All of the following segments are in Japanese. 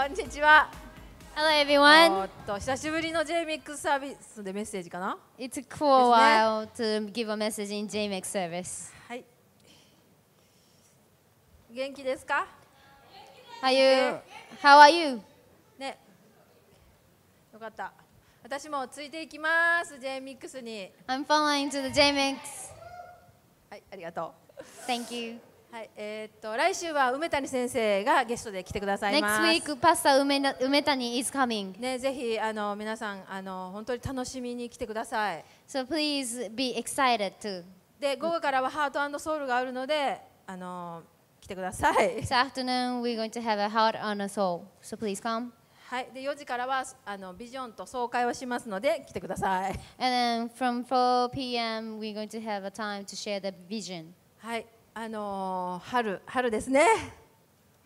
こんにちは。Hello everyone. おっと久しぶりの JMix サービスでメッセージかな It took for a while to give a message in JMix service. はい。元気ですか Are you? How are you? ね。よかった。私もついていきます、JMix に。I'm following to the JMix. はい、ありがとう。Thank you. はい、えー、っと来週は梅谷先生がゲストで来てくださいます。Next week, Pastor 梅梅谷 is coming. ね、ぜひあの皆さんあの本当に楽しみに来てください。So please be excited t o で午後からはハートアンドソウルがあるのであの来てください。This afternoon we're going to have a heart a n a soul. So please come. はい、で4時からはあのビジョンと総会をしますので来てください。And then from 4 p.m. we're going to have a time to share the vision. はい。あのー、春春ですね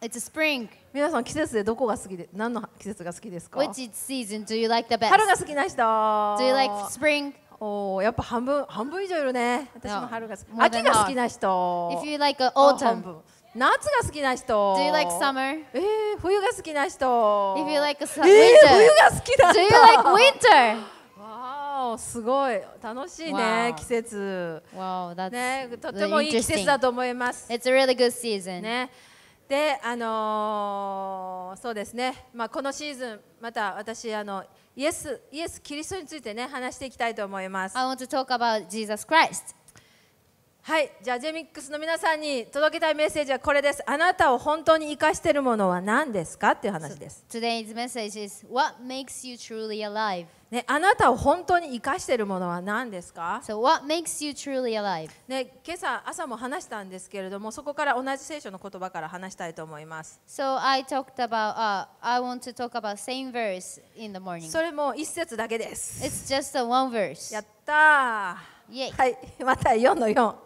It's a spring. 皆さん季節でどこが好きで何の季節が好きですか Which season do you like the best? 春が好きな人 Do you like spring? おやっぱ半分半分以上いるね私も春が好き、no. 秋が好きな人 If you like autumn 夏が好きな人 Do you like summer? えー、冬が好きな人 If you like winter、えー、冬が好きなんだ Do you like winter? すごい楽しいね、季節。Wow, t s ね、とてもいい季節だと思います。It's a really good season. ね。で、あのー、そうですね。まあこのシーズンまた私あのイエスイエスキリストについてね話していきたいと思います。I want to talk about Jesus Christ. はいじゃあジェミックスの皆さんに届けたいメッセージはこれですあなたを本当に生かしているものは何ですかっていう話です Today's message is What makes you truly alive? ね、あなたを本当に生かしているものは何ですか、so、what makes you truly alive? ね、今朝朝も話したんですけれども、そこから同じ聖書の言葉から話したいと思います。So I talked about,、uh, I want to talk about same verse in the morning. それも一節だけです。It's just a one verse. やったーはい、また4の4。みんなで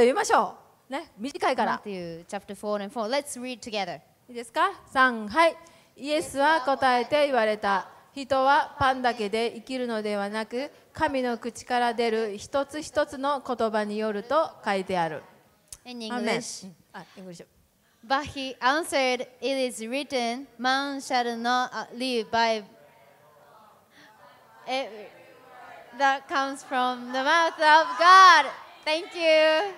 読みましょう。ね、短いから。read let's together。いいですか ?3、はい。イエスは答えて言われた。人はパンだけで生きるのではなく、神の口から出る一つ一つの言葉によると書いてある。In English. But he answered, It is written, man shall not live b y that comes from the mouth of God. Thank you.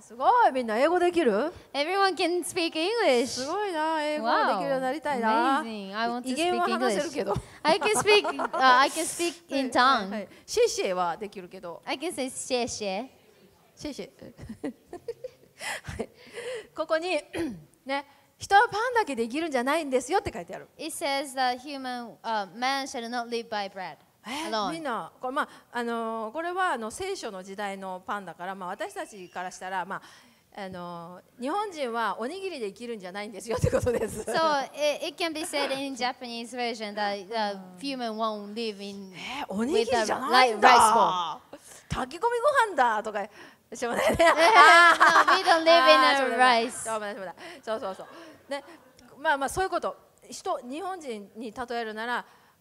すごいみんな英語できる Everyone can speak English. すごいな英語ができるようになりたいな。i 威厳は話せるけど。I can speak,、uh, I can speak in tongue. はい、シェシェはできるけど。I can say シェシェ。シェシェ。ここにね。人はパンだけできるんじゃないんですよって書いてある。It says that human,、uh, man shall not live by bread. みんなこれ,、まあ、あのこれはあの聖書の時代のパンだから、まあ、私たちからしたら、まあ、あの日本人はおにぎりで生きるんじゃないんですよってことです。そう、it, can be said in Japanese version that h u m a n won't live in えおにぎりじゃないんだ。炊き込みご飯だとか。しょうがないね。no, we don't live in a rice. そうそうそう。ね、まあまあそういうこと。人日本人に例えるなら。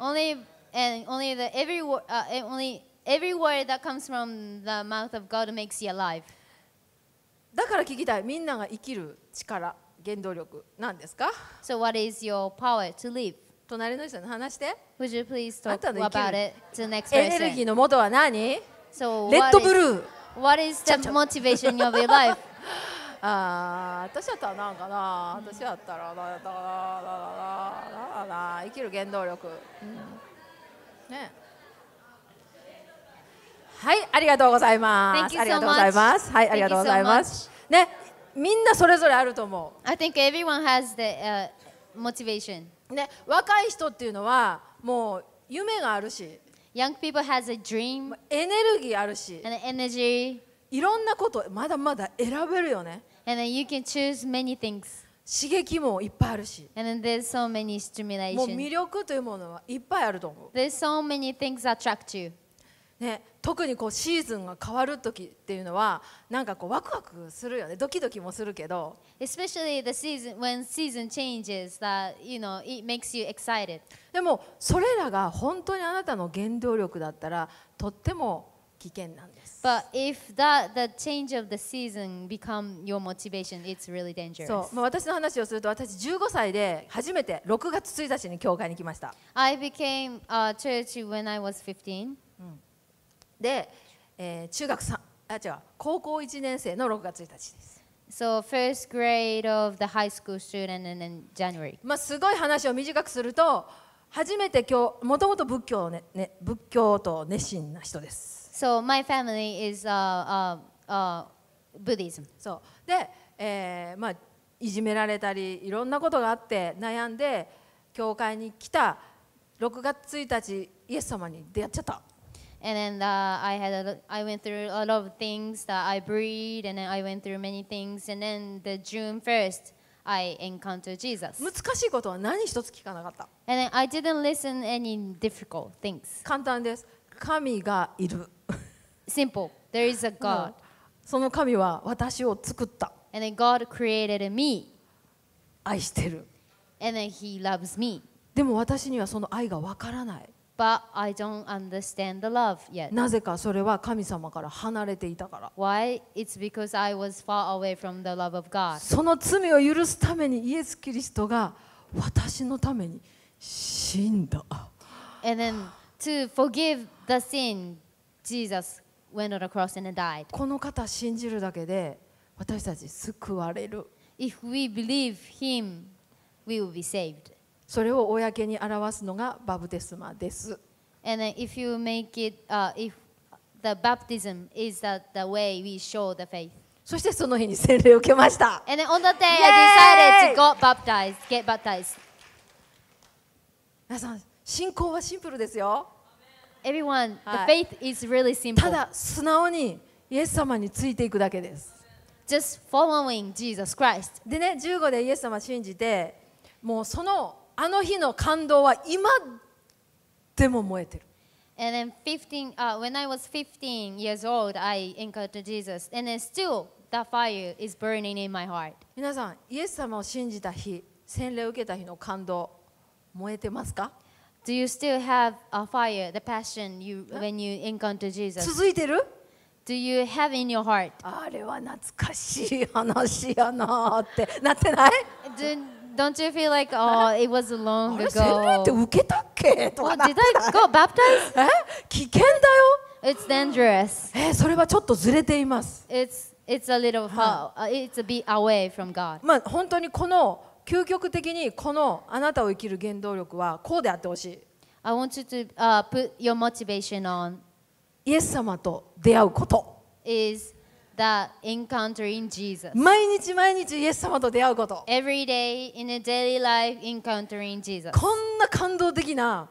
Only and only the every uh, only every word that comes from the mouth of God makes you alive. だから聞きたい。みんなが生きる力、原動力なんですか So what is your power to live? 隣の人に話して。Would you please talk about it to the next person? エネルギーの元は何 so レッドブルー。What is the motivation of your life? あ私やったらなんかな、私やったらなったらなな生きる原動力、うん、ねはいありがとうございますありがとうございますはいありがとうございますねみんなそれぞれあると思う I think everyone has the、uh, motivation ね若い人っていうのはもう夢があるし Young people has a dream エネルギーあるし and energy いろんなことまだまだ選べるよね And then you can choose many things. 刺激もいっぱいあるし。And then there's so many stimulation. もう魅力というものはいっぱいあると思う。There's so many things that attract you. ね、特にこうシーズンが変わる時っていうのはなんかこうワクワクするよねドキドキもするけど Especially the season when season changes that you know it makes you excited でもそれらが本当にあなたの原動力だったらとっても危険なんです。But if that the change of the season become your motivation, it's really dangerous. そう、まあ私の話をすると私15歳で初めて6月1日に教会に来ました。I became a church when I was 15. で、えー、中学3あ違う高校1年生の6月1日です。So first grade of the high school student and in January. まあすごい話を短くすると。初めて今日もともと仏教,、ねね、仏教と熱心な人です。So my family is uh, uh, uh, Buddhism. そう。で、えー、まあいじめられたりいろんなことがあって悩んで教会に来た6月1日イエス様に出会っちゃった。And then、uh, I had a, I went through a lot of things that I breed and then I went through many things and then the June 1st I encountered Jesus. 難しいことは何一つ聞かなかった。And then I didn't listen any difficult things. 簡単です。神がいる。Simple. There is a God. その神は私を作った。And then God created me. 愛してる。And then He loves me. でも私にはその愛がわからない。But I don't understand the love yet. なぜかそれは神様から離れていたから。Why? It's because I was far away from the love of God. その罪を許すためにイエス・キリストが私のために死んだ。And then to forgive the sin, Jesus この方信じるだけで私たち救われる。それを公に表すのがバブデスマです。そしてその日に洗礼を受けました。皆さん、信仰はシンプルですよ。everyone, the faith is really simple. ただ素直にイエス様についていくだけです。Just following Jesus Christ. でね、15でイエス様信じて、もうそのあの日の感動は今でも燃えてる。And then 15, uh, when I was 15 years old, I encountered Jesus. And then still, that fire is burning in my heart. 皆さん、イエス様を信じた日、洗礼を受けた日の感動、燃えてますか Do you still have a fire, the passion you when you encounter Jesus? 続いてる Do you have in your heart? あれは懐かしい話やなってなってない Do, n t you feel like, oh, it was long ago? 洗礼って Did I go baptized? It's dangerous. It's, it's a little far, it's a bit away from God. まあ本当にこの究極的にこのあなたを生きる原動力はこうであってほしい。I want you to、uh, put your motivation on イエス様と出会うこと。Is that encountering Jesus. 毎日毎日イエス様と出会うこと。Every day in a daily life encountering Jesus. こんな感動的な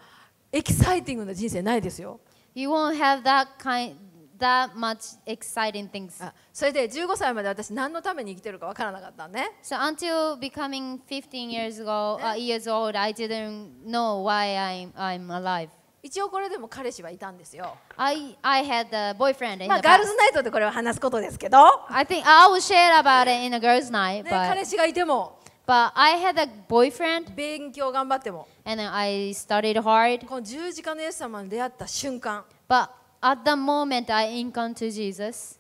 エキサイティングな人生ないですよ。You won't have that kind that much exciting things. あそれで15歳まで私何のために生きてるか分からなかったね。So until becoming 15 years ago,、uh, years old, I didn't know why I'm I'm alive. 一応これでも彼氏はいたんですよ。I, I had a boyfriend in まあ、ガールズナイトでこれは話すことですけど。I think I will share about it in a girls' night. ね、彼氏がいても。But I had a boyfriend. 勉強頑張っても。And I studied hard. この十字架のイエス様に出会った瞬間。But At the moment I encountered Jesus,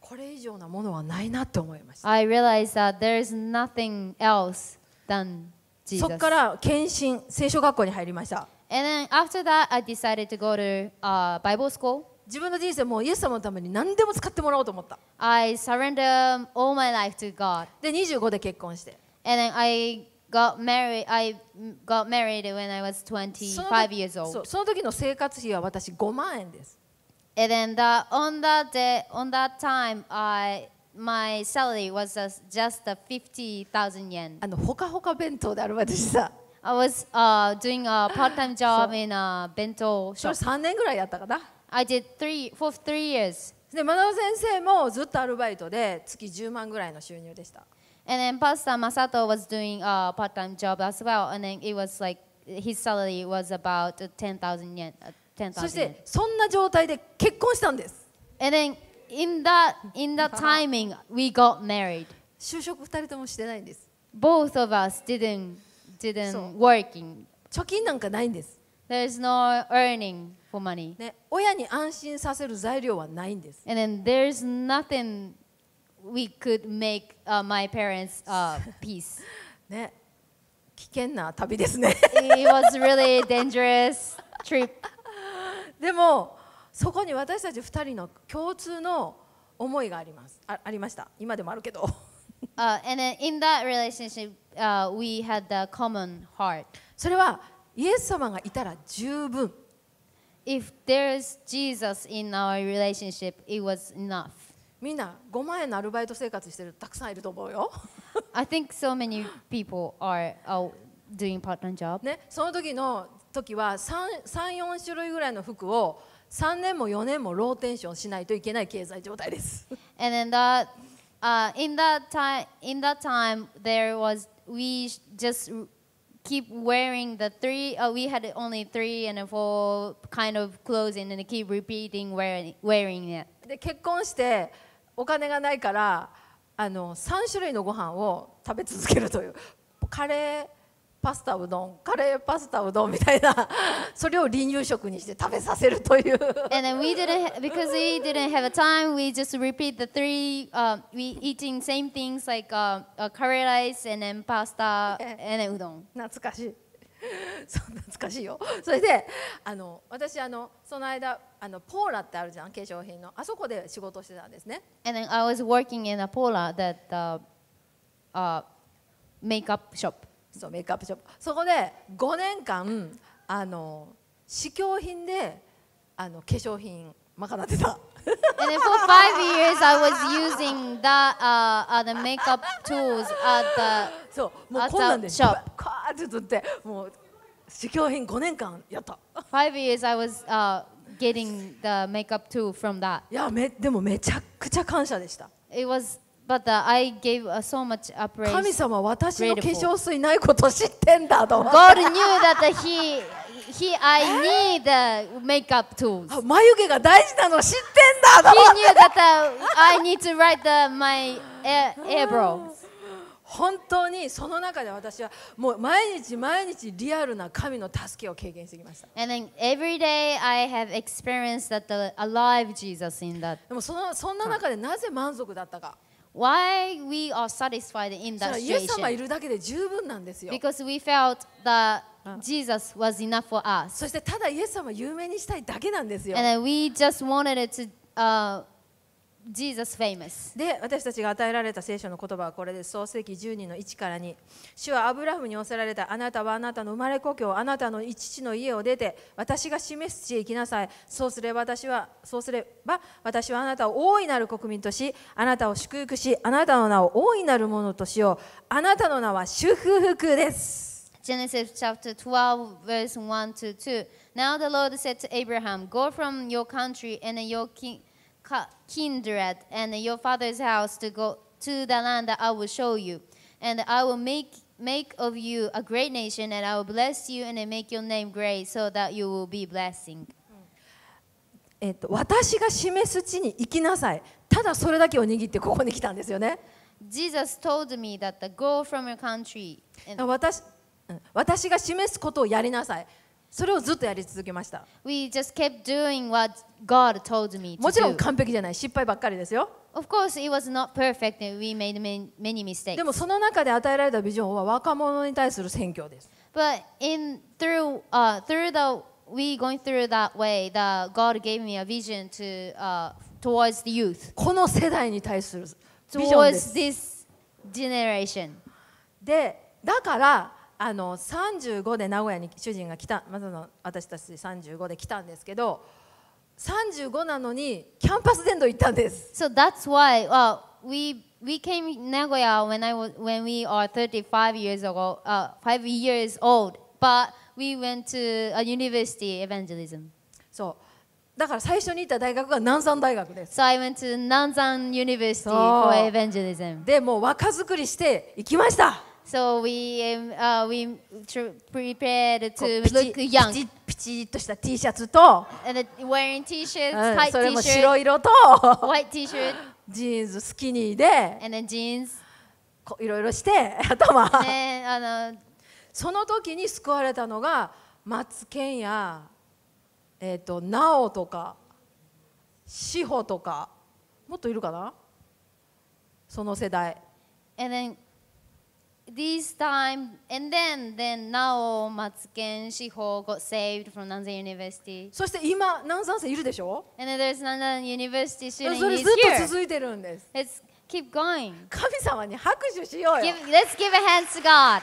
これ以上なものはないなって思いました。I realized that there is nothing else than Jesus. そこから検診、聖書学校に入りました。And then after that, I decided to go to、uh, Bible school. 自分の人生もイエス様のために何でも使ってもらおうと思った。I surrender all my life to God. で、25で結婚して。And then I got married, I got married when I was 25 years old. その時の生活費は私5万円です。And then the, on that day, on that time, I my salary was just fifty thousand yen. あのほかほか弁当でアルバイトしてた。I was、uh, doing a part-time job in a 弁当 shop. それ3年ぐらいやったかな。I did three for three years. で、マナオ先生もずっとアルバイトで月10万ぐらいの収入でした。And then Pastor Masato was doing a part-time job as well, and then it was like his salary was about 10,000 yen at 10th そしてそんな状態で結婚したんです。And then in that, in that timing, we got married. 就職2人ともしてないんです。Both of us didn't, didn't working. 貯金なんかないんです。There's no earning for money. ね、親に安心させる材料はないんです。And then there's nothing we could make、uh, my parents、uh, peace. ね、危険な旅ですね。It was really dangerous trip. でもそこに私たち2人の共通の思いがありますあありました今でもあるけど uh, and in that relationship、uh, we had the common heart それはイエス様がいたら十分 if there is Jesus in our relationship it was enough みんな5万円のアルバイト生活してるたくさんいると思うよ I think so many people are out doing part-time job、ね、その時の時は34種類ぐらいの服を3年も4年もローテンションしないといけない経済状態です。And in that, uh, in that time, in that time, there was we just keep wearing the three. Uh, we had only three and four kind of clothes, and then keep repeating wearing wearing it. で結婚してお金がないからあの3種類のご飯を食べ続けるというカレー。パスタうどんカレーパスタうどんみたいなそれを離乳食にして食べさせるという And then we didn't because we didn't have a time we just repeat the three、uh, we eating same things like、uh, uh, curry rice and then pasta and then うどん懐かしいそう懐かしいよそれであの私あのその間あのポーラってあるじゃん化粧品のあそこで仕事してたんですね And then I was working in a Pola that、uh, uh, makeup shop そうメイクアップショップそこで5年間あの試供品であの化粧品賄ってた。and for five years I was using t h e t uh, uh, the makeup tools at the そうもうこんなんでショップカーッて取ってもう試供品5年間やった five years I was、uh, getting the makeup tool from that いやめでもめちゃくちゃ感謝でした it was But the, I gave uh, so much uh, praise. 神様私の化粧水ないこと知ってんだと思って。God knew that he He, I need the makeup tools. 眉毛が大事なの知ってんだと思って。He knew that uh, I need to write the, my eyebrows. 本当にその中で私はもう毎日毎日リアルな神の助けを経験してきました。And then every day I have experienced that the alive Jesus in that. でもそのそんな中でなぜ満足だったか。Why we are satisfied in that situation? イエス様いるだけで十分なんですよ。Because we felt that Jesus was enough for us. そしてただイエス様有名にしたいだけなんですよ。And we just wanted it to、uh, Jesus famous. で私たちが与えられた聖書の言葉はこれです。創世記10の1から2。主はアブラハムに寄せられたあなたはあなたの生まれ故郷、あなたの一父の家を出て私が示す地へ行きなさい。そうすれば私はそうすれば私はあなたを大いなる国民とし、あなたを祝福し、あなたの名を大いなるものとしよう。あなたの名は祝福です。Genesis chapter 12, verse 1 to 2. Now the Lord said to Abraham, Go from your country and your king. kindred and your father's house to go to the land that I will show you. And I will make, make of you a great nation, and I will bless you and make your name great, so that you will be blessing. えっと、私が示す地に行きなさい。ただそれだけを握ってここに来たんですよね。Jesus told me that the go from your country. 私私が示すことをやりなさい。それをずっとやり続けました。We just kept doing what God told me to do. もちろん完璧じゃない、失敗ばっかりですよ。Of course, it was not perfect and we made many mistakes. でもその中で与えられたビジョンは若者に対する宣教です。But in through、uh, through the we going through that way, the God gave me a vision to、uh, towards the youth. この世代に対するビジョンです。Towards this generation. で、だから。あの35で名古屋に主人が来たまずの私たち35で来たんですけど35なのにキャンパス伝道行ったんです。So that's why、uh, we we came to n a g when I was when we are 35 years ago, uh, five years old, but we went to a university evangelism. そう。だから最初に行った大学が南山大学です。So I went to 南山 University for evangelism. でもう若作りして行きました。So we, uh, we prepared to プチプチチとした T シャツと、T-shirts, うん、それも白色と、ジーンズスキニーで、いろいろして、頭。あのその時に救われたのが松健や、えーと、と直とか志保とかもっといるかなその世代。And then this time and then then now マツケン司法 got saved from Nanzan University そして今南山生いるでしょ and there's Nanzan University student それずっと続いてるんです let's keep going 神様に拍手しようよ give, let's give a hand to God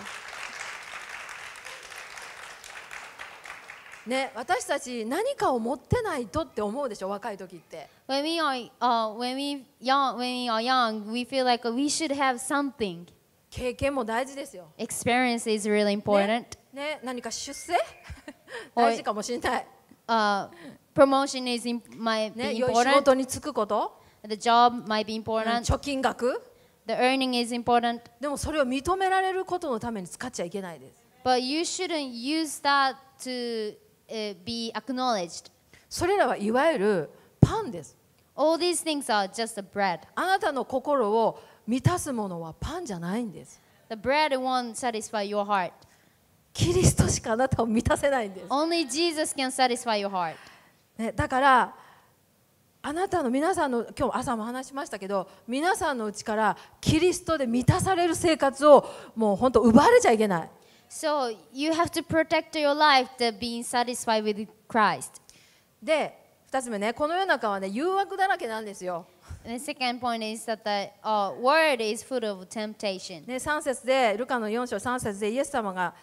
ね、私たち何かを持ってないとって思うでしょ若い時って。When we are、uh, when we young when we are young we feel like we should have something 経験も大事ですよ。Experience is really important. ね、ね何か出世大事かもしれない。あ、h p r o m o t i s in, might be important.、ね、仕事に就くこと The job might be important. 貯金額 The earning is important. でもそれを認められることのために使っちゃいけないです。But you shouldn't use that to、uh, be acknowledged. それらはいわゆるパンです。All these things are just a bread. あなたの心を満たすものはパンじゃないんです。The bread won't satisfy your heart. キリストしかあなたを満たせないんです。Only Jesus can satisfy your heart. ね、だからあなたの皆さんの今日朝も話しましたけど皆さんのうちからキリストで満たされる生活をもう本当奪われちゃいけない。So you have to protect your life t being satisfied with Christ. で2つ目ねこの世の中はね誘惑だらけなんですよ。節でルカの4章3節でイエス様が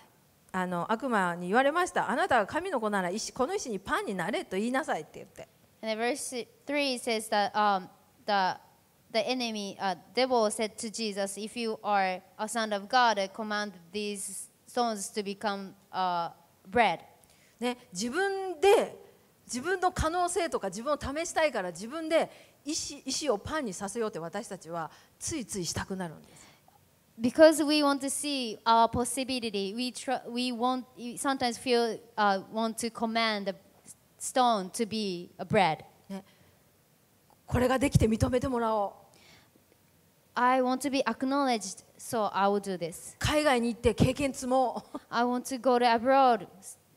あの悪魔に言われました。あなたが神の子なら石この石にパンになれと言いなさいって言って。The enemy, uh, devil said to Jesus, If you are a son of God, command these stones to become uh, bread. ね、自分で自分の可能性とか自分を試したいから自分で石石をパンにさせようって私たちはついついしたくなるんです。Because we want to see our possibility, we, try, we want, sometimes feel, uh, want to command a stone to be a bread. これができて認めてもらおう。I want to be acknowledged, so I will do this. 海外に行って経験積もう。I want to go to abroad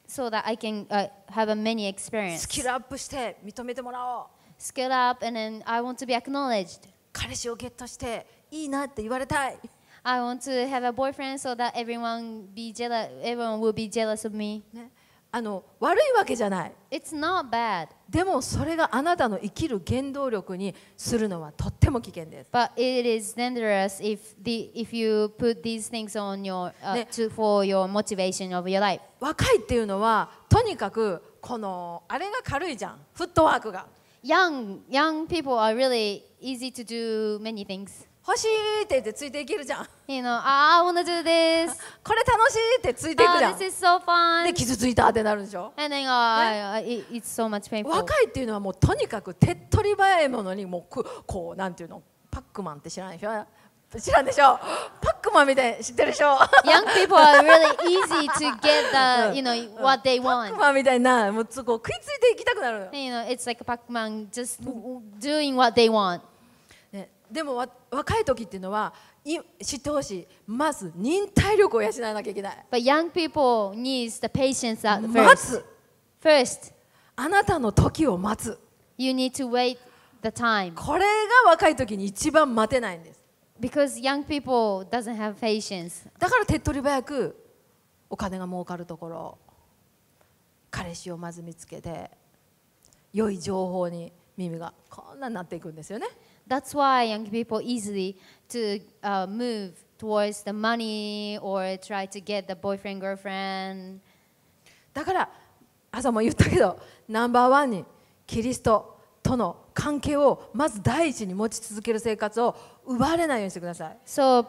so that I can、uh, have a many experience. スキルアップして認めてもらおう。ス e t s get and then I want to be acknowledged. 彼氏をゲットしていいなって言われたい。I want to have a boyfriend so that everyone be jealous, everyone will be jealous of me.、ね、あの悪いわけじゃない。It's not bad. でもそれがあなたの生きる原動力にするのはとっても危険です。But it is dangerous if the if you put these things on your、uh, ね、to for your motivation of your life. 若いっていうのはとにかくこのあれが軽いじゃん。フットワークが。young young people are really easy to do many things. 欲しいって言ってついていけるじゃん。You know, I wanna do this. これ楽しいってついていくじゃん。Oh, this is so fun. で傷ついたってなるでしょ。And then, uh, ね、it's so much painful. 若いっていうのはもうとにかく手っ取り早いものにもうこうなんていうのパックマンって知らないでしょ。知らんでしょう。パックマンみたい知ってるでしょう。Young people are really easy to get the, you know, what they want. パックマンみたいな、もうそこ食いついていきたくなる You know, it's like Pac-Man just doing what they want. ね、でもわ若い時っていうのは、い知ってほしい。まず忍耐力を養わなきゃいけない。But young people needs the patience at first. 待つ。First. あなたの時を待つ。You need to wait the time. これが若い時に一番待てないんです。Because young people doesn't have patience. だから手っ取り早くお金が儲かるところ彼氏をまず見つけて良い情報に耳がこんなになっていくんですよね。That's why young people easily to、uh, move towards the money or try to get the boyfriend, girlfriend. だから朝も言ったけどナンバーワンにキリストとの関係をまず第一に持ち続ける生活を奪われないようにしてください。So,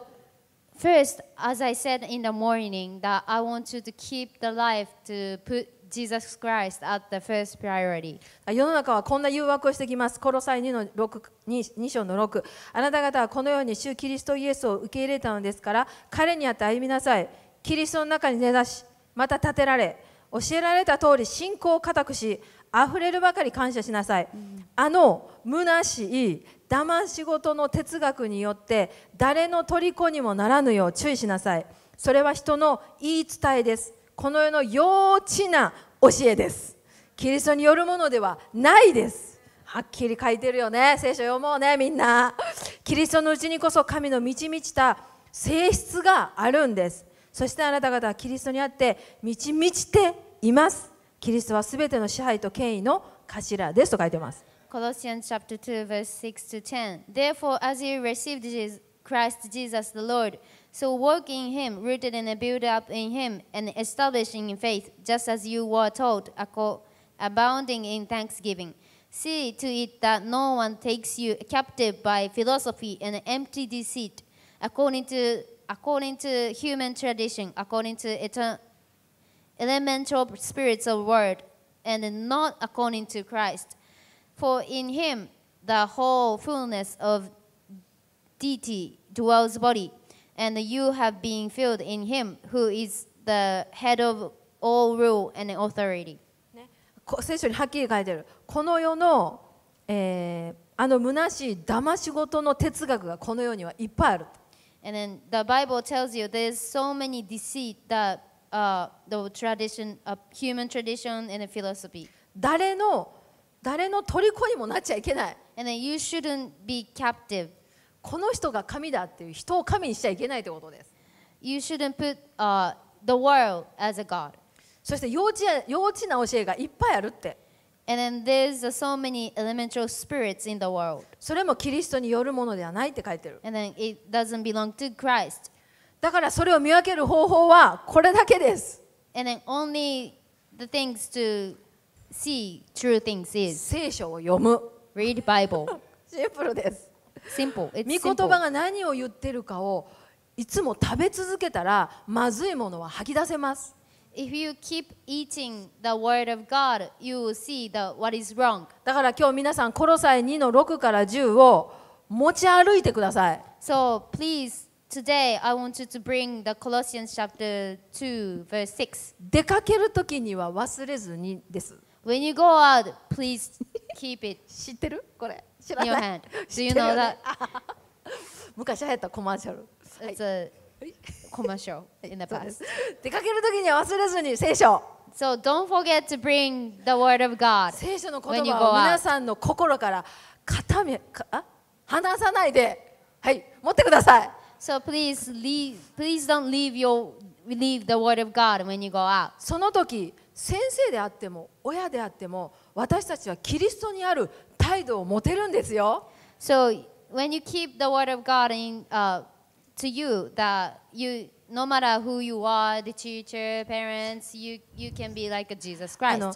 first, as I said in the morning, that I want you to keep the life to put Jesus Christ at the first priority. 世の中はこんな誘惑をしてきます。コロサイ2の6 2, 2章の6。あなた方はこのように主キリストイエスを受け入れたのですから、彼にあって歩みなさい。キリストの中に根ざし、また立てられ、教えられた通り信仰を固くし、溢れるばかり感謝しなさい、うん、あの虚しい騙し事の哲学によって誰の虜にもならぬよう注意しなさいそれは人の言い伝えですこの世の幼稚な教えですキリストによるものではないですはっきり書いてるよね聖書読もうねみんなキリストのうちにこそ神の満ち満ちた性質があるんですそしてあなた方はキリストにあって満ち満ちていますキリストはすべての支配と権威の頭ですと書いてます。Colossians chapter 2 verse 6 to 10 Therefore as you received Christ Jesus the Lord So walk in him, rooted and built up in him, and establishing in faith, just as you were taught, abounding in thanksgiving. See to it that no one takes you captive by philosophy and empty deceit, according to, according to human tradition, according to eternal elemental spirits of world, and not according to Christ. For in him the whole fullness of deity dwells body, and you have been filled in him who is the head of all rule and authority. 聖書にはっきり書いてある。この世の、えー、あの虚しい騙し事の哲学がこの世にはいっぱいある。And then the Bible tells you there's so many deceit that uh, the tradition, uh, human tradition and the philosophy. 誰の誰の虜にもなっちゃいけない。And then you shouldn't be captive. この人が神だっていう人を神にしちゃいけないということです。You shouldn't put、uh, the world as a god. そして幼稚や幼稚な教えがいっぱいあるって。And then there's so many elemental spirits in the world. それもキリストによるものではないって書いてる。And then it doesn't belong to Christ. だからそれを見分ける方法はこれだけです。And then only the things to see true things is 聖書を読む。Read Bible. シンプルです。Simple. It's simple. 御言葉が何を言ってるかをいつも食べ続けたらまずいものは吐き出せます。If you keep eating the word of God, you will see the, what is wrong. だから今日皆さん、コロサイ2の6から10を持ち歩いてください。So please Today, I want you to bring the Colossians chapter 2, verse 6. 出かけるときには忘れずにです。When you go out, please keep it 知ってるこれ。知ら in your hand. Do you know that? 昔流行ったコマーシャル。はい It's a commercial in the past. 出かけるときには忘れずに聖書。So don't forget to bring the word of God 聖書の言葉を皆さんの心から固めかあ離さないで、はい、持ってください。So please leave, please don't leave y o u leave the word of God when you go out. その時、先生であっても親であっても私たちはキリストにある態度を持てるんですよ。So when you keep the word of God in、uh, to you that you no matter who you are, the teacher, parents, you you can be like a Jesus Christ. あの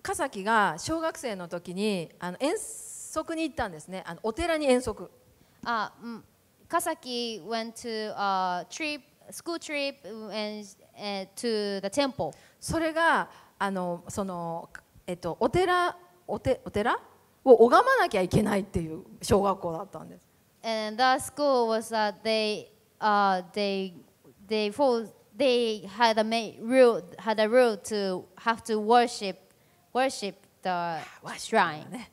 笠崎が小学生の時にあの遠足に行ったんですね。あのお寺に遠足。あ、うん。Kasaki went to a trip, school trip, and u to the temple. それがあのそのえっとお寺おてお寺を拝まなきゃいけないっていう小学校だったんです。And t h e school was that they uh they they f o r they had a rule had a rule to have to worship worship the shrine.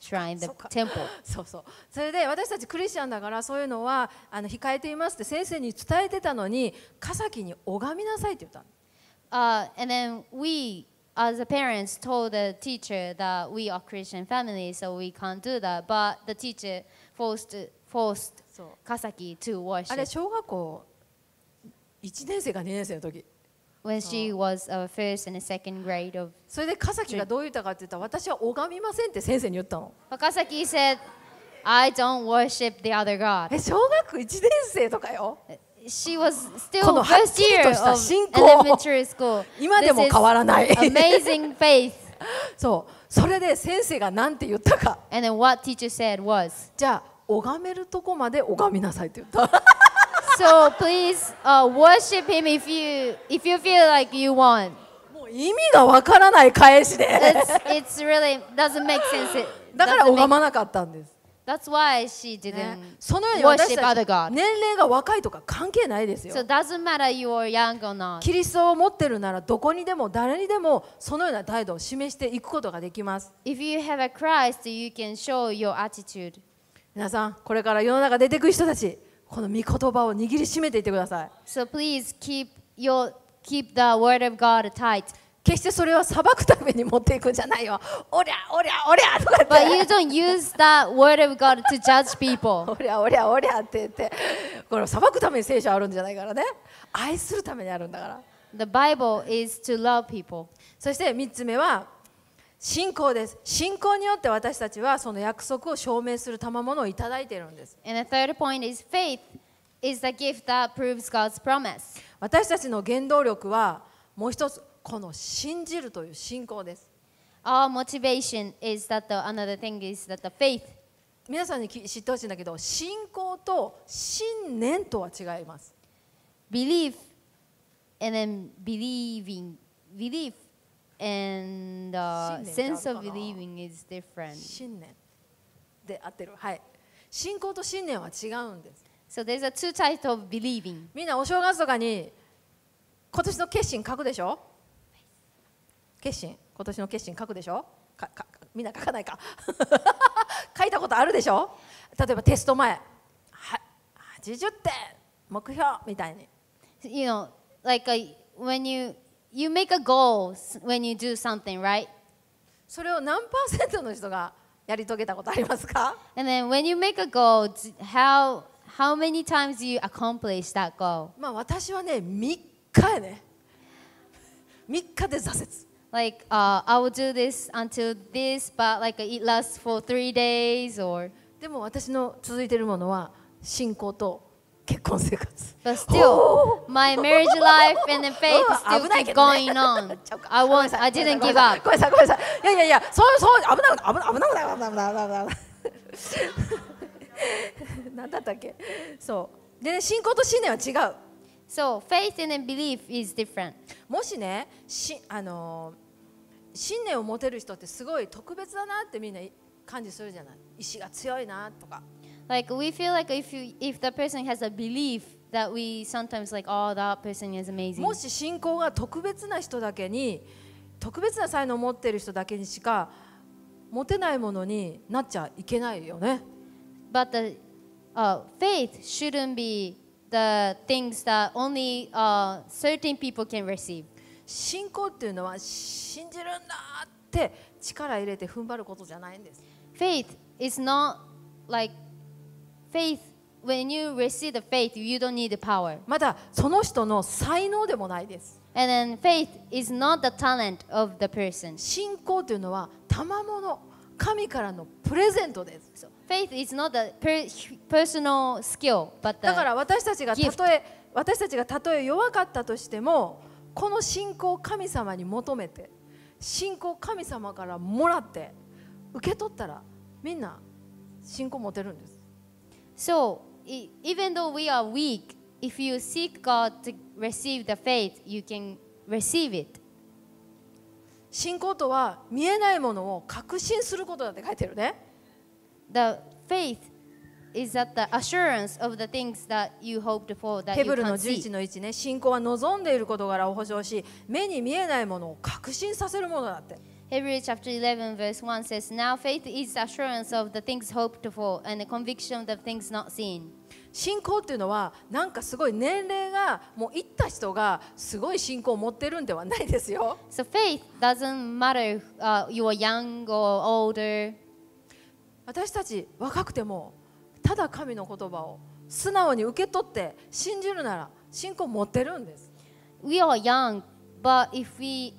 shrine, the t e そうそう。それで私たちクリスチャンだからそういうのはあの控えていますって先生に伝えてたのに、カサキに拝みなさいって言ったの。Uh, and then we as the parents told the teacher that we are Christian family, so we can't do that. But the teacher forced forced Kasaki to worship. あれ小学校一年生か二年生の時。それで笠木がどう言ったかって言ったら私は拝みませんって先生に言ったの。笠木 said, I don't worship the other God. え小学1年生とかよ。った信仰を 今でも変わらない。そう、それで先生が何て言ったか。And then what teacher said was, じゃ拝めるとこまで拝みなさいって言った。so please、uh, worship him if you, if you feel like you want. もう意味がわからない返しで。It's, it's really doesn't make sense. It だから拝まなかったんです。That's why she didn't、ね、そのように私たち年齢が若いとか関係ないですよ。So、doesn't matter you are young or not. キリストを持ってるならどこにでも誰にでもそのような態度を示していくことができます。If you have a Christ, you can show your attitude. 皆さん、これから世の中出てくる人たち。この御言葉を握りしめていてください。So please keep your keep the word of God tight. 決してそれは裁くために持っていくんじゃないよ。おりゃおりゃおりゃとかって。But you don't use t h word of God to judge people. おりゃおりゃおりゃって言って。これ裁くために聖書あるんじゃないからね。愛するためにあるんだから。The Bible is to love people. そして3つ目は信仰です。信仰によって私たちはその約束を証明する賜物をいただいているんです。私たちの原動力はもう一つこの信じるという信仰です。o u 皆さんに知ってほしいんだけど、信仰と信念とは違います。Belief and then believing. Belief And the sense of believing is different. 信念で合ってる。はい。信仰と信念は違うんです。So there's a two types of believing. みんなお正月とかに今年の決心書くでしょ決心、今年の決心書くでしょかかみんな書かないか 書いたことあるでしょ例えばテスト前。は80点目標みたいに。You know, like a, when you you make a goal when you do something, right? それを何パーセントの人がやり遂げたことありますか And then when you make a goal, how, how many times do you accomplish that goal? まあ私はね、3日やね。3日で挫折。Like,、uh, I will do this until this, but like it lasts for three days or. でも私の続いているものは信仰と結婚生活。But still, my marriage life and the faith still keep going on. I won't, I didn't give up. ごめんなさい、ごめんなさい。いやいやいや、そうそう危なない、危なない、危なない、危なない。何だったっけそう。でね、信仰と信念は違う。So, faith and belief is different. もしね、しあの信念を持てる人ってすごい特別だなってみんな感じするじゃない。意志が強いなとか。Like we feel like if you, if the person has a belief that we sometimes like oh that person is amazing. もし信仰が特別な人だけに特別な才能を持っている人だけにしか持てないものになっちゃいけないよね。But the、uh, faith shouldn't be the things that only、uh, certain people can receive. 信仰っていうのは信じるんだって力入れて踏ん張ることじゃないんです。Faith is not like Faith, when you receive the faith, you don't need the power. またその人の才能でもないです。And then faith is not the talent of the person. 信仰というのは賜物、神からのプレゼントです。Faith is not the per personal skill, but the だから私たちがたとえ私たちがたとえ弱かったとしても、この信仰を神様に求めて、信仰を神様からもらって受け取ったらみんな信仰持てるんです。So, even though we are weak, if you seek God to receive the faith, you can receive it. 信仰とは見えないものを確信することだって書いてるね。ヘブルの11の1ね、信仰は望んでいる事柄を保証し、目に見えないものを確信させるものだって。Hebrews chapter 11, verse 1 says, Now faith is assurance of the things hoped for and the conviction of the things not seen. 信仰っていうのはなんかすごい年齢がもういった人がすごい信仰を持ってるんではないですよ。So faith doesn't matter、uh, you are young or older. 私たち若くてもただ神の言葉を素直に受け取って信じるなら信仰を持ってるんです。We are young, but if we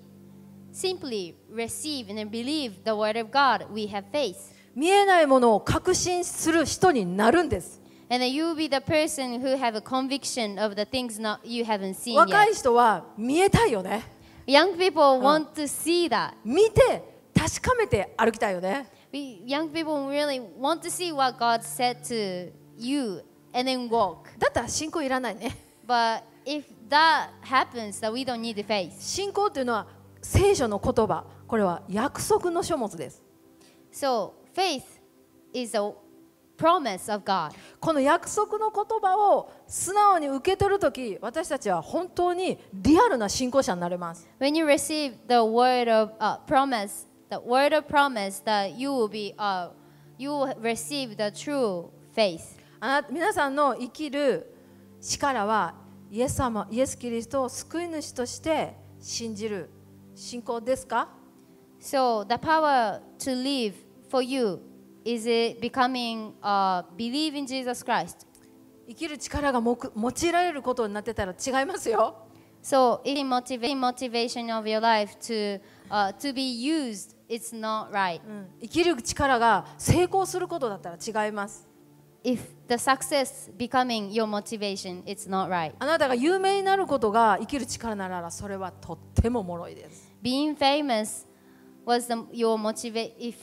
simply receive and believe the word of God we have faith. 見えないものを確信する人になるんです。And you be the person who have a conviction of the things not you haven't seen yet. 若い人は見えたいよね。Young people want to see that. 見て確かめて歩きたいよね。We, young people really want to see what God said to you and then walk. だったら信仰いらないね。But if that happens, that we don't need the faith. 信仰というのは聖書の言葉これは約束の書物です。So, faith is a promise of God. この約束の言葉を素直に受け取るとき、私たちは本当にリアルな信仰者になれます。When you receive the word of、uh, promise, the word of promise that you will be、uh, you will receive the true faith. あな皆さんの生きる力はイエス様、イエス・キリストを救い主として信じる。信仰ですか So the power to live for you is it becoming uh, believe in Jesus Christ. 生きる力がも用いられることになってたら違いますよ。So it motivate motivation of your life to、uh, to be used it's not right. 生きる力が成功することだったら違います。if the success becoming your motivation, it's not right. あなたが有名になることが生きる力ならそれはとっても脆いです。Being famous was the, your motivation. If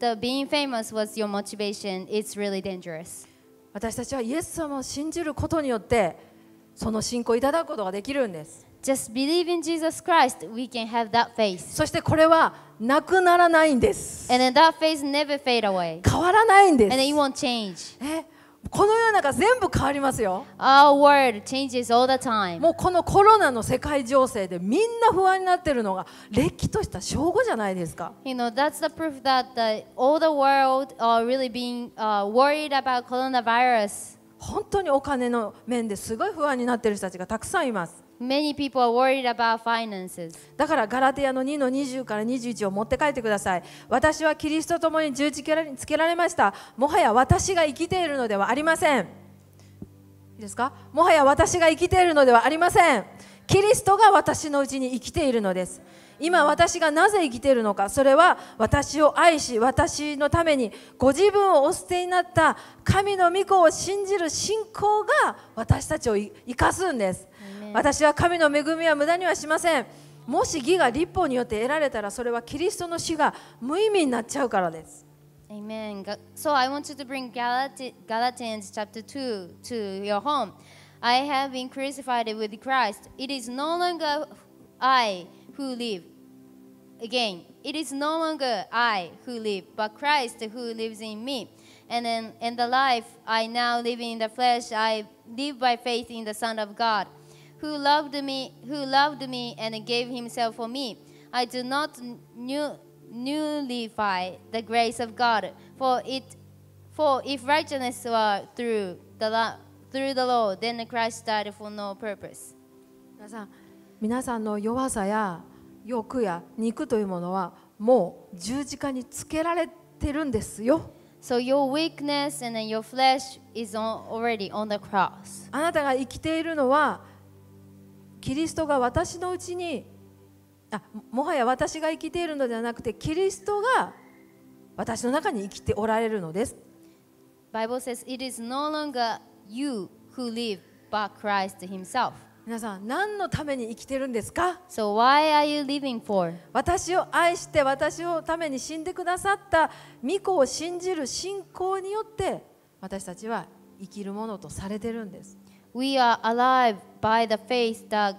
the being famous was your motivation, it's really dangerous. 私たちはイエス様を信じることによってその信仰をいただくことができるんです。Just believe in Jesus Christ, we can have that faith. そしてこれはなくならないんです。And then that faith never fade away. 変わらないんです。And it won't change. えこの世の中全部変わりますよ。Our world changes all the time. もうこのコロナの世界情勢でみんな不安になってるのがれっきとした証拠じゃないですか。You know, that's the proof that the, all the world are really being、uh, worried about coronavirus. 本当にお金の面ですごい不安になってる人たちがたくさんいます。Many people are worried about finances. だからガラテヤの2の20から21を持って帰ってください。私はキリストと共に十字架につけられました。もはや私が生きているのではありません。いいですかもはや私が生きているのではありません。キリストが私のうちに生きているのです。今私がなぜ生きているのかそれは私を愛し私のためにご自分をお捨てになった神の御子を信じる信仰が私たちを生かすんです私は神の恵みは無駄にはしませんもし義が立法によって得られたらそれはキリストの死が無意味になっちゃうからです Amen. So I want you to bring Galati a n s chapter 2 to your home. I have been crucified with Christ. It is no longer I who live. Again, it is no longer I who live, but Christ who lives in me. And then in the life I now live in the flesh, I live by faith in the Son of God who loved me, who loved me and gave himself for me. I do not nu- nullify the grace of God, for it, for if righteousness were through the law, through the law, then Christ died for no purpose. 皆さん、皆さんの弱さや欲や肉というものはもう十字架につけられてるんですよ。So your weakness and your flesh is on, already on the cross. あなたが生きているのはキリストが私のうちにあもはや私が生きているのではなくてキリストが私の中に生きておられるのです。Bible says it is no longer you who live but Christ himself. 皆さん何のために生きてるんですか so why are you living for? 私を愛して私をために死んでくださった御子を信じる信仰によって私たちは生きるものとされてるんです。We are alive by the faith that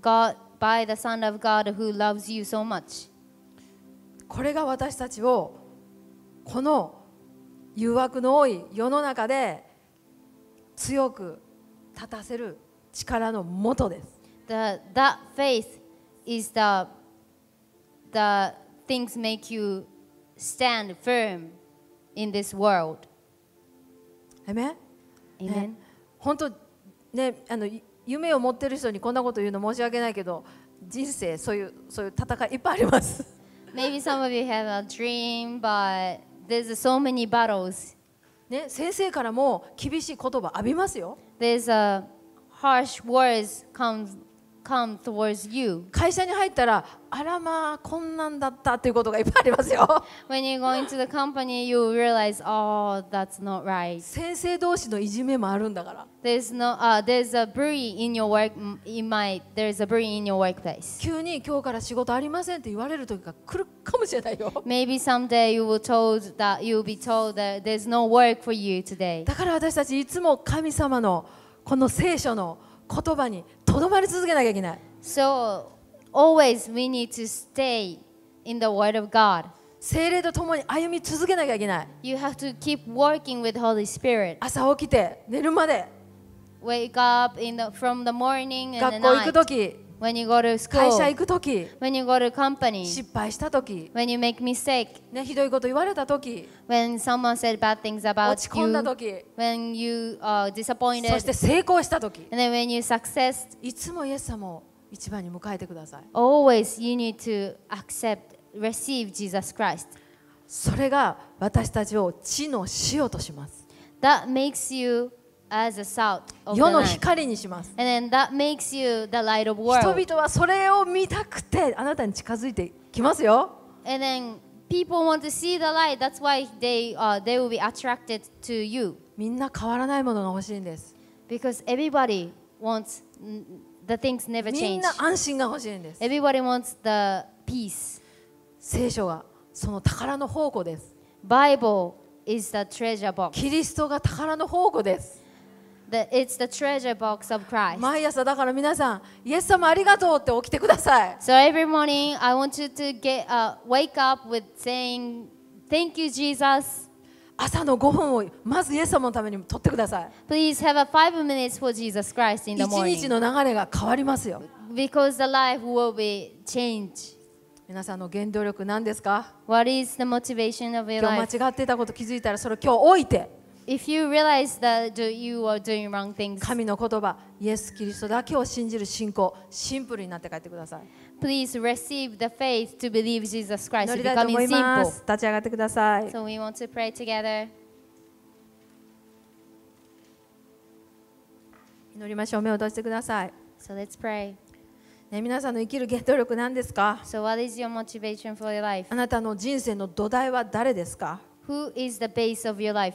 God, by the Son of God who loves you so much. これが私たちをこの誘惑の多い世の中で強く立たせる力のもとです。The, that faith is the, the things make you stand firm in this world. Amen? Amen. 本当ね、あの夢を持ってる人にこんなこと言うの申し訳ないけど人生そういうそういう戦いいっぱいあります。Maybe some of you have a dream, but there's so many battles. ね、先生からも厳しい言葉浴びますよ。There's a harsh words comes come towards you. 会社に入ったら、あらまあ、こんなんだったということがいっぱいありますよ。When you go into the company, you realize, oh, that's not right. 先生同士のいじめもあるんだから。There's, no, uh, there's a bully in your work, in my, there's a bully in your workplace. 急に今日から仕事ありませんって言われる時が来るかもしれないよ。Maybe someday you will told that you'll be told that there's no work for you today. だから私たちいつも神様のこの聖書の言葉にとどまり続けなきゃいけない。So, always we need to stay in the Word of God. 精霊と共に歩み続けなきゃいけない。You have to keep working with Holy Spirit. 朝起きて寝るまで。Wake up in the, from the morning and the night. 学校行くとき。When you go to school, 会社行くとき、when you go to company, 失敗したとき、when you make mistake, ね、ひどいこと言われたとき、when someone said bad things 落ち about 込んだ you, とき、when you are そして disappointed, 成功したとき、and then when you success, いつもイエス様を一番に迎えてください。always you need to accept, receive Jesus Christ. それが私たちを地の塩とします。That makes you as a salt of 世の光にします。And then that makes you the light of world. 人々はそれを見たくてあなたに近づいてきますよ。And then people want to see the light. That's why they,、uh, they will be attracted to you. みんな変わらないものが欲しいんです。Because everybody wants the things never change. みんな安心が欲しいんです。Everybody wants the peace. 聖書がその宝の宝庫です。Bible is the treasure box. キリストが宝の宝庫です。The, it's the treasure box of Christ. 毎朝だから皆さん、イエス様ありがとうって起きてください。So every morning, I want you to get,、uh, wake up with saying, Thank you, Jesus. 朝の5分をまずイエス様のために取ってください。Please have a five minutes for Jesus Christ in the morning. 一日の流れが変わりますよ。Because the life will be changed. 皆さんの原動力何ですか What is the motivation of your life? 今日間違っていたこと気づいたらそれを今日置いて。If you realize that you are doing wrong things, 神の言葉、イエス・キリストだけを信じる信仰、シンプルになって帰ってください。Please receive the faith to believe Jesus Christ. 祈りだと思います。立ち上がってください。So we want to pray together. 祈りましょう。目を閉じてください。So let's pray. ね、皆さんの生きる原動力何ですか so what is your motivation for your life? あなたの人生の土台は誰ですか Who is the base of your life?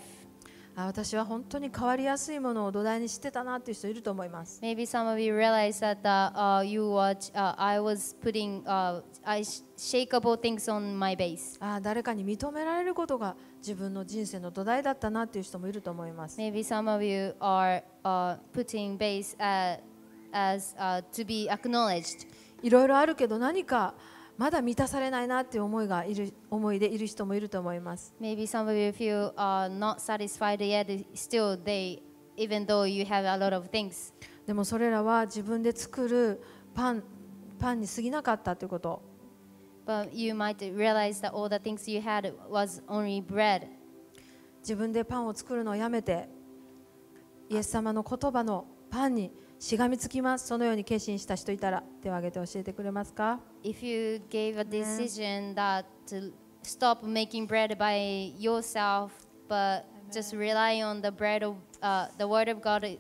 私は本当に変わりやすいものを土台にしてたなっていう人いると思います。Maybe some of you realize that、uh, you watch,、uh, I was putting、uh, I shakeable things on my base. あ誰かに認められることが自分の人生の土台だったなっていう人もいると思います。Maybe some of you are、uh, putting base a s as、uh, to be acknowledged. いろいろあるけど何か。まだ満たされないなっていう思いがいる思いでいる人もいると思います。Maybe some of you feel are not satisfied yet, still they, even though you have a lot of things. でもそれらは自分で作るパンパンに過ぎなかったということ。But you might realize that all the things you had was only bread. 自分でパンを作るのをやめて、イエス様の言葉のパンに。しがみつきますそのように決心した人いたら手を挙げて教えてくれますか If you gave a decision that to stop making bread by yourself but just rely on the bread of、uh, the word of God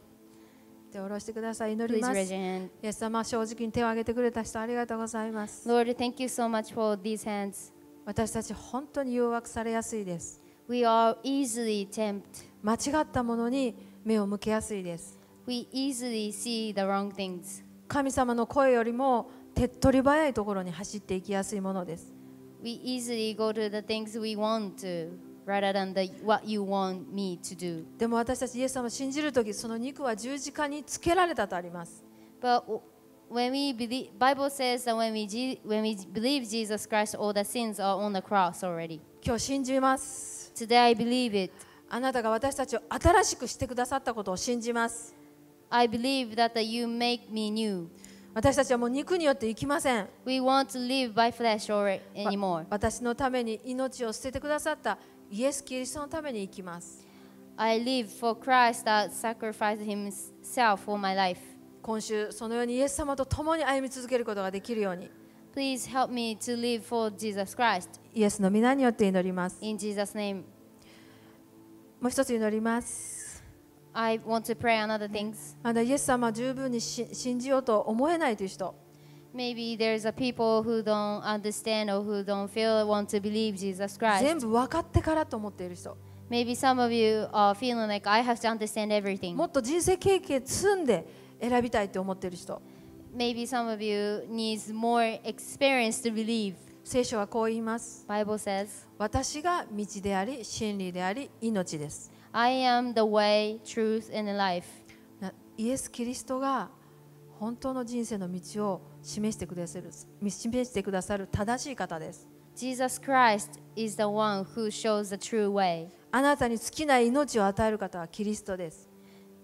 手を下ろしてください祈ります。イエス様正直に手を挙げてくれた人ありがとうございます。Lord, thank you so much for these hands. 私たち本当に誘惑されやすいです。We are easily tempted. 間違ったものに目を向けやすいです。We easily see the wrong things. 神様の声よりも手っ取り早いところに走っていきやすいものです。でも私たち、イエス様を信じるとき、その肉は十字架につけられたとあります。今日信じます。あなたが私たちを新しくしてくださったことを信じます。I believe that you make me new. 私たちはもう肉によって生きません。We want to live by flesh or anymore. 私のために命を捨ててくださったイエス・キリストのために生きます。I live for Christ that sacrificed himself for my life. 今週、そのようにイエス様と共に歩み続けることができるように。Please help me to live for Jesus Christ. イエスの皆によって祈ります。In Jesus name. もう一つ祈ります。I want to pray on other things. あなた、イエス様十分にし信じようと思えないという人。Maybe there's a people who don't understand or who don't feel want to believe Jesus Christ. 全部分かってからと思っている人。Maybe some of you are feeling like I have to understand everything. もっと人生経験積んで選びたいと思っている人。Maybe some of you needs more experience to believe. 聖書はこう言います。Bible says, 私が道であり、真理であり、命です。I am the way, truth, and life. イエス・キリストが本当の人生の道を示してくださる示してくださる正しい方です。Jesus Christ is the one who shows the true way. あなたに尽きな命を与える方はキリストです。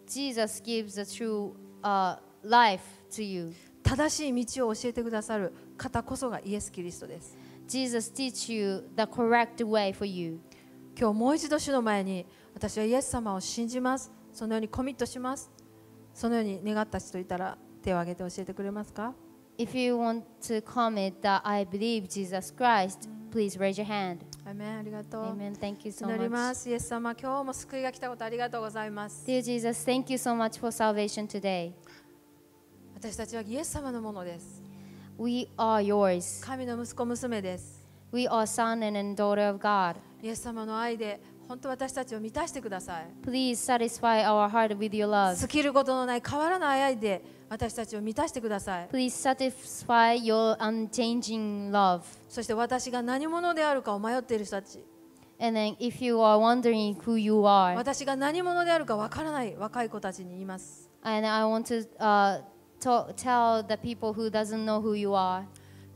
Jesus gives the true、uh, life to you. 正しい道を教えてくださる方こそがイエス・キリストです。Jesus teach you the correct way for you. 今日もう一度主の前に私はイエス様を信じますそのようにコミットしますそのように願った人いたら手を挙げて教えてくれますか If you want to comment that I believe Jesus Christ, please raise your hand. アメンありがとう。Amen. Thank you so much. イエス様、今日も救いが来たことありがとうございます。Dear Jesus, thank you so much for salvation today. 私たちはイエス様のものです。We are yours. 神の息子娘です。We are son and daughter of God. イエス様の愛で本当私たちを満たしてください。Please satisfy our heart with your love. 尽きることのない変わらない愛で私たちを満たしてください。Please satisfy your unchanging love. そして私が何者であるかを迷っている人たち。And then if you are wondering who you are, 私が何者であるかわからない若い子たちに言います。And I want to、uh, talk, tell the people who doesn't know who you are.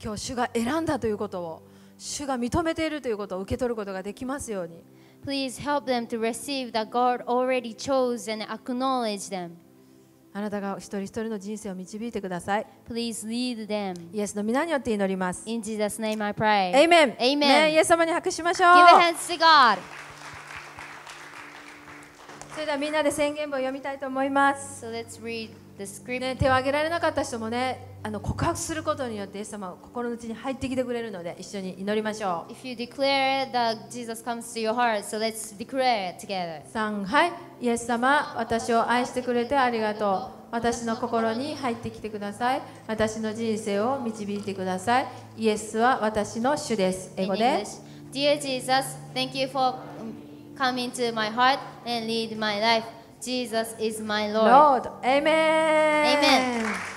今日主が選んだということを、主が認めているということを受け取ることができますように。Please help them to receive that God already chose and acknowledge them. あなたが一人一人の人生を導いてください。Please lead them. イエスの皆によって祈ります。In Jesus' name I pray. Amen. Amen. ね、イエス様に拍手しましょう。Give hands to God. それではみんなで宣言文を読みたいと思います。So let's read ね、手を挙げられなかった人もねあの告白することによってイエス様は心の内に入ってきてくれるので一緒に祈りましょう。3はい、イエス様、私を愛してくれてありがとう。私の心に入ってきてください。私の人生を導いてください。イエスは私の主です。英語で。Dear Jesus, thank you for coming to my heart and lead my life. Jesus is my Lord. Lord. Amen. Amen.